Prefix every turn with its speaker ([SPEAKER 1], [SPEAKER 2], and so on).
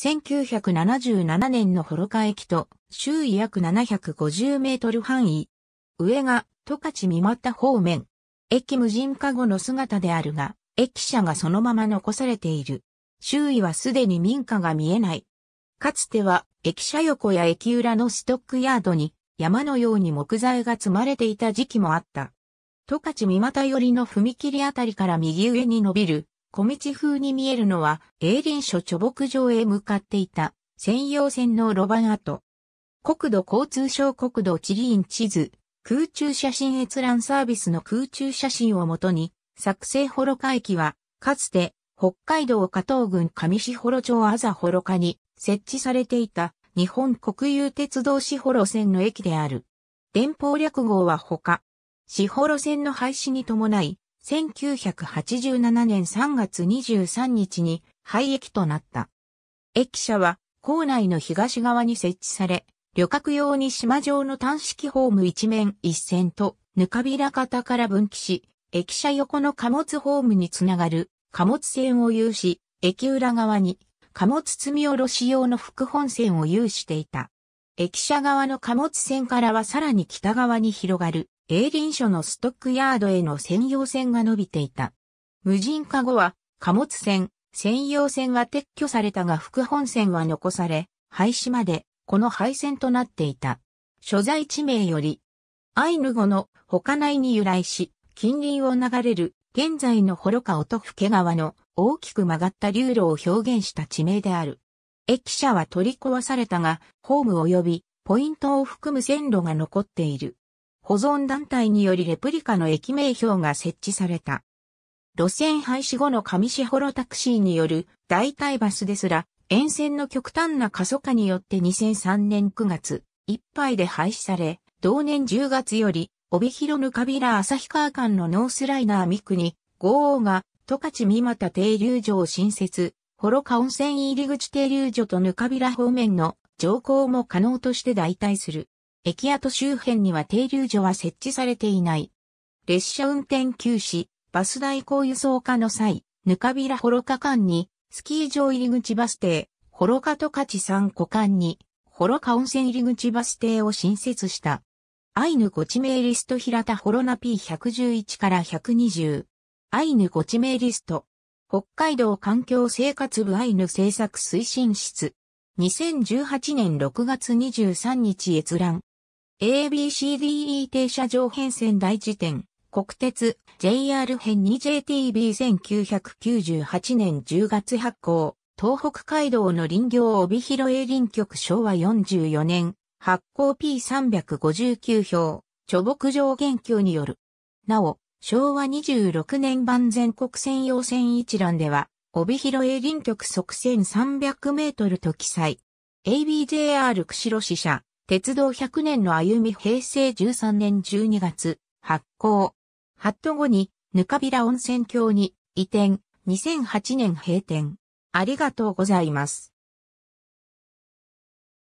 [SPEAKER 1] 1977年の幌加駅と周囲約750メートル範囲。上が十勝三股方面。駅無人化後の姿であるが、駅舎がそのまま残されている。周囲はすでに民家が見えない。かつては駅舎横や駅裏のストックヤードに山のように木材が積まれていた時期もあった。十勝三股寄りの踏切あたりから右上に伸びる小道風に見えるのは、霊林所貯木場へ向かっていた、専用線の路盤跡。国土交通省国土地理院地図、空中写真閲覧サービスの空中写真をもとに、作成幌加駅は、かつて、北海道加藤郡上市幌町あざ幌加に設置されていた日本国有鉄道市幌線の駅である。電報略号は他、市幌線の廃止に伴い、1987年3月23日に廃駅となった。駅舎は構内の東側に設置され、旅客用に島状の単式ホーム一面一線と、ぬかびら型から分岐し、駅舎横の貨物ホームにつながる貨物線を有し、駅裏側に貨物積み下ろし用の副本線を有していた。駅舎側の貨物線からはさらに北側に広がる営林所のストックヤードへの専用線が伸びていた。無人化後は貨物船、専用線は撤去されたが副本線は残され、廃止までこの廃線となっていた。所在地名より、アイヌ語の他内に由来し、近隣を流れる現在の幌加フケ川の大きく曲がった流路を表現した地名である。駅舎は取り壊されたが、ホーム及びポイントを含む線路が残っている。保存団体によりレプリカの駅名標が設置された。路線廃止後の上士幌タクシーによる代替バスですら、沿線の極端な過疎化によって2003年9月いっぱいで廃止され、同年10月より、帯広ぬかびら旭川間のノースライナー三国、豪王が、十勝三股停留所を新設、幌加温泉入り口停留所とぬかびら方面の乗降も可能として代替する。駅跡周辺には停留所は設置されていない。列車運転休止、バス代行輸送化の際、ぬかびらほろか間に、スキー場入り口バス停、ほろかとかち3個間に、ほろか温泉入り口バス停を新設した。アイヌご地名リスト平田ほろな P111 から120。アイヌご地名リスト。北海道環境生活部アイヌ政策推進室。2018年6月23日閲覧。ABCDE 停車場編線大辞典、国鉄 JR 編 2JTB1998 年10月発行、東北街道の林業帯広営林局昭和44年、発行 P359 票、貯木場限究による。なお、昭和26年版全国専用線一覧では、帯広営林局側線300メートルと記載。ABJR 釧路支社。鉄道100年の歩み平成13年12月、発行。ハット後に、ぬかびら温泉郷に移転、2008年閉店。ありがとうございます。